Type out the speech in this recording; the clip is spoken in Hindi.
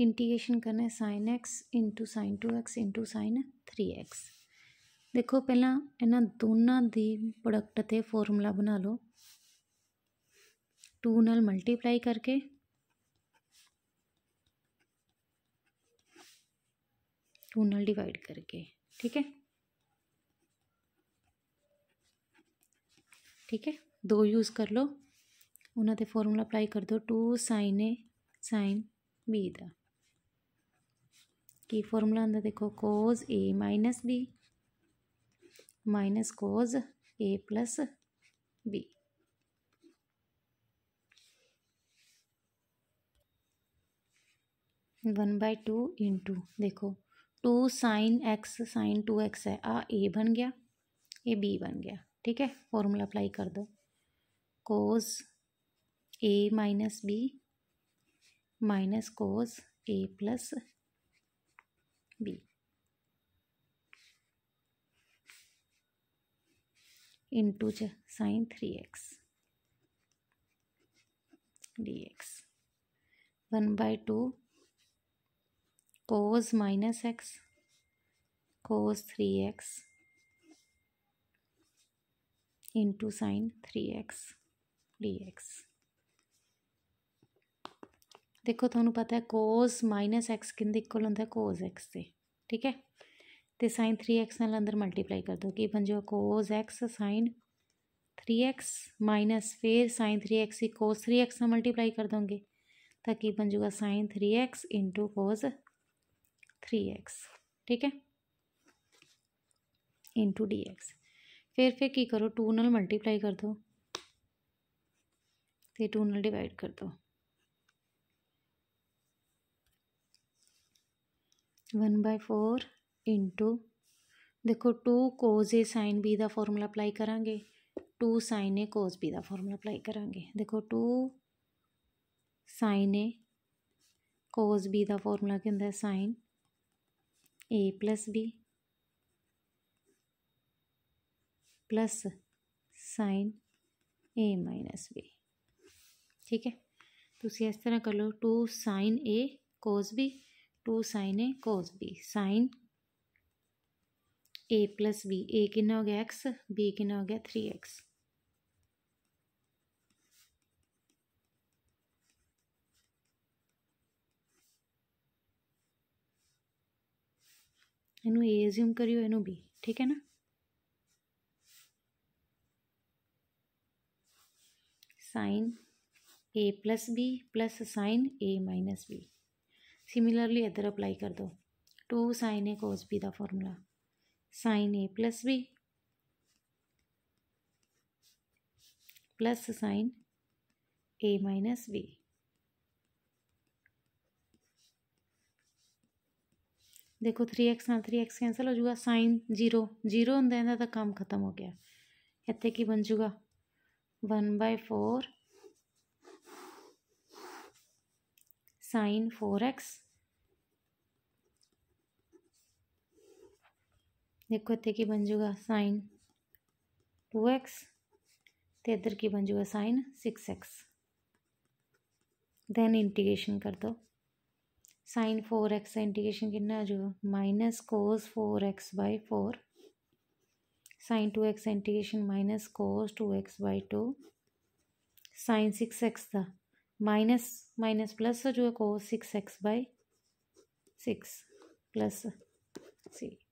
इंटीग्रेशन करना है sine x into sine two x into sine three x देखो पहला इन दोनों प्रोडक्ट से फॉर्मूला बना लो टू नाल मल्टीप्लाई करके टू नाल डिवाइड करके ठीक है ठीक है दो यूज़ कर लो उन्हें फॉर्मूला अप्लाई कर दो two sine A sine B का कि फॉर्मूला होंगे देखो cos A minus B minus cos A plus B one by two into देखो two sine x sine two x है आ ए बन गया ए बी बन गया ठीक है फॉर्मूला अप्लाई कर दो cos A minus B minus cos A plus B into sine three x d x one by two cos minus x cos three x into sine three x d x देखो थानू पता है कोस माइनस एक्स किन इक्वल होंगे कोज एक्स से ठीक है तो साइन थ्री एक्स न अंदर मल्टीप्लाई कर दो कि बन जाओ cos x sine three x minus फिर साइन थ्री एक्स ही कोस थ्री एक्स मल्टीप्लाई कर दोगे तो की बन जूगा sine three x into cos three x ठीक है इंटू डी एक्स फिर फिर की करो टू न मल्टीप्लाई कर दो टू न डिवाइड कर दो वन बाय फोर इंटू देखो two cos A sine B का फॉर्मूला अप्लाई करा two sine A cos B का फॉर्मूला अप्लाई करा देखो two sine A cos B का फॉर्मूला क्या होंगे sine A plus B plus sine A minus B ठीक है तुम तो इस तरह कर लो two sine A cos B two sine A cos B sine A plus B ए कि हो गया एक्स बी कि हो गया थ्री एक्स इनू ए एज्यूम करियो એનું बी ठीक है ना sine A plus B plus sine A minus B similarly इधर अप्लाई कर दो two sine A cos B का formula sine A plus B plus sine A minus B देखो थ्री एक्स ना थ्री एक्स कैंसल हो तो जूगा साइन जीरो जीरो होंगे इन्हों का काम खत्म हो गया इतने की बन जूगा one by four sine four x देखो इतने की बन जूगा साइन टू एक्स तो इधर की बन जूगा sine six x then integration कर दो साइन फोर एक्स का इंटीग्रेशन कि minus cos four x by four sine two x integration minus cos two x by two sine six x का माइनस माइनस प्लस जो है cos six x by six plus C